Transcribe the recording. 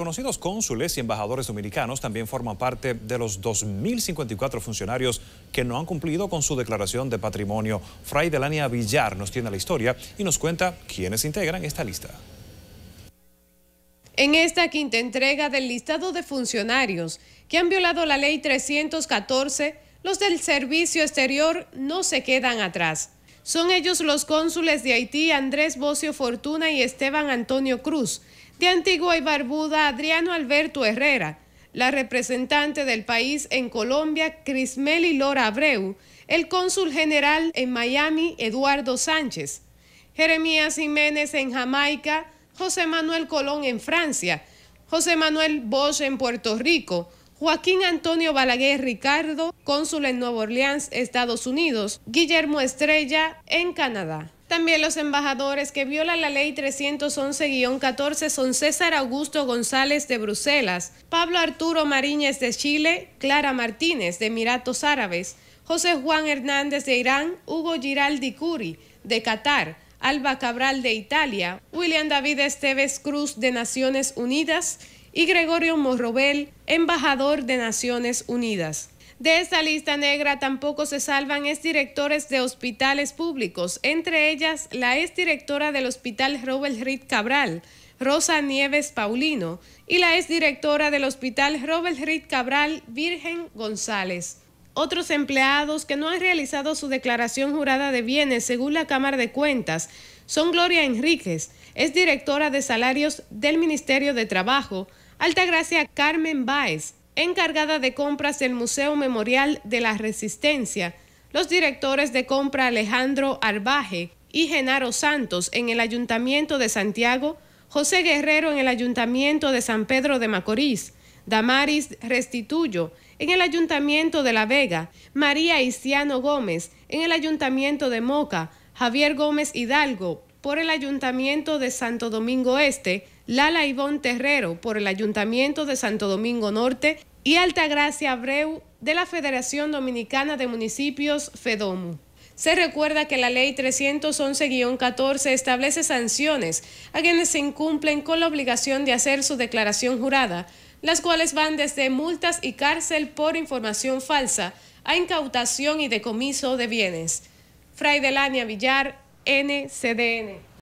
Conocidos cónsules y embajadores dominicanos también forman parte de los 2.054 funcionarios que no han cumplido con su declaración de patrimonio. Fray Delania Villar nos tiene la historia y nos cuenta quiénes integran esta lista. En esta quinta entrega del listado de funcionarios que han violado la ley 314, los del Servicio Exterior no se quedan atrás. Son ellos los cónsules de Haití Andrés Bocio Fortuna y Esteban Antonio Cruz, de Antigua y Barbuda, Adriano Alberto Herrera, la representante del país en Colombia, Crismeli Lora Abreu, el cónsul general en Miami, Eduardo Sánchez, Jeremías Jiménez en Jamaica, José Manuel Colón en Francia, José Manuel Bosch en Puerto Rico, Joaquín Antonio Balaguer Ricardo, cónsul en Nueva Orleans, Estados Unidos, Guillermo Estrella en Canadá. También los embajadores que violan la ley 311-14 son César Augusto González de Bruselas, Pablo Arturo Mariñez de Chile, Clara Martínez de Emiratos Árabes, José Juan Hernández de Irán, Hugo Giraldi Curi de Qatar, Alba Cabral de Italia, William David Esteves Cruz de Naciones Unidas y Gregorio Morrobel, embajador de Naciones Unidas. De esta lista negra tampoco se salvan exdirectores de hospitales públicos, entre ellas la exdirectora del Hospital Robert Reed Cabral, Rosa Nieves Paulino, y la exdirectora del Hospital Robert Reed Cabral, Virgen González. Otros empleados que no han realizado su declaración jurada de bienes según la Cámara de Cuentas son Gloria Enríquez, exdirectora de salarios del Ministerio de Trabajo, Altagracia Carmen Báez, encargada de compras del Museo Memorial de la Resistencia, los directores de compra Alejandro Arbaje y Genaro Santos en el Ayuntamiento de Santiago, José Guerrero en el Ayuntamiento de San Pedro de Macorís, Damaris Restituyo en el Ayuntamiento de La Vega, María Istiano Gómez en el Ayuntamiento de Moca, Javier Gómez Hidalgo por el Ayuntamiento de Santo Domingo Este, Lala Ivonne Terrero por el Ayuntamiento de Santo Domingo Norte y Altagracia Abreu de la Federación Dominicana de Municipios FEDOMU. Se recuerda que la ley 311-14 establece sanciones a quienes se incumplen con la obligación de hacer su declaración jurada, las cuales van desde multas y cárcel por información falsa a incautación y decomiso de bienes. Fray Delania Villar, NCDN.